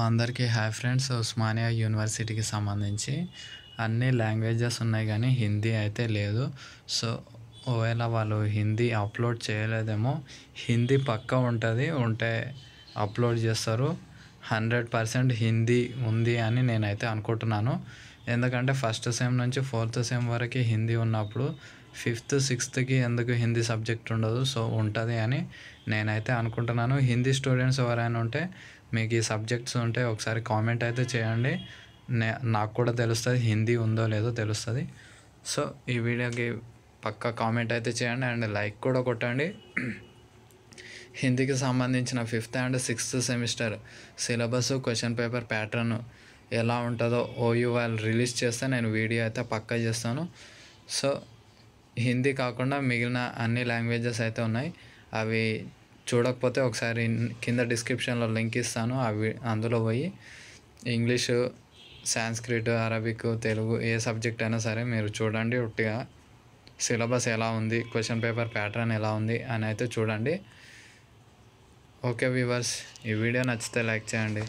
అందరికీ hi friends Osmania యూనివర్సిటీకి సంబంధించి అన్ని లాంగ్వేజెస్ ఉన్నాయి కానీ హిందీ అయితే లేదు సో ఒకవేళ వాళ్ళు హిందీ అప్లోడ్ చేయలేదేమో హిందీ పక్క ఉంటుంది ఉంటే అప్లోడ్ చేస్తారు హండ్రెడ్ పర్సెంట్ హిందీ ఉంది అని నేనైతే అనుకుంటున్నాను ఎందుకంటే ఫస్ట్ సెమ్ నుంచి ఫోర్త్ సెమ్ వరకు హిందీ ఉన్నప్పుడు ఫిఫ్త్ సిక్స్త్కి ఎందుకు హిందీ సబ్జెక్ట్ ఉండదు సో ఉంటుంది అని నేనైతే అనుకుంటున్నాను హిందీ స్టూడెంట్స్ ఎవరైనా ఉంటే మీకు ఈ సబ్జెక్ట్స్ ఉంటే ఒకసారి కామెంట్ అయితే చేయండి నే నాకు కూడా తెలుస్తుంది హిందీ ఉందో లేదో తెలుస్తుంది సో ఈ వీడియోకి పక్కా కామెంట్ అయితే చేయండి అండ్ లైక్ కూడా కొట్టండి హిందీకి సంబంధించిన fifth and sixth semester syllabus question paper pattern ఎలా ఉంటుందో ఓయూ వాళ్ళు రిలీజ్ చేస్తే నేను వీడియో అయితే పక్కా చేస్తాను సో హిందీ కాకుండా మిగిలిన అన్ని లాంగ్వేజెస్ అయితే ఉన్నాయి అవి చూడకపోతే ఒకసారి కింద డిస్క్రిప్షన్లో లింక్ ఇస్తాను అవి అందులో పోయి ఇంగ్లీషు సాంస్క్రిట్ అరబిక్ తెలుగు ఏ సబ్జెక్ట్ అయినా సరే మీరు చూడండి ఒట్టిగా సిలబస్ ఎలా ఉంది క్వశ్చన్ పేపర్ ప్యాటర్న్ ఎలా ఉంది అని అయితే చూడండి ఓకే వ్యూవర్స్ ఈ వీడియో నచ్చితే లైక్ చేయండి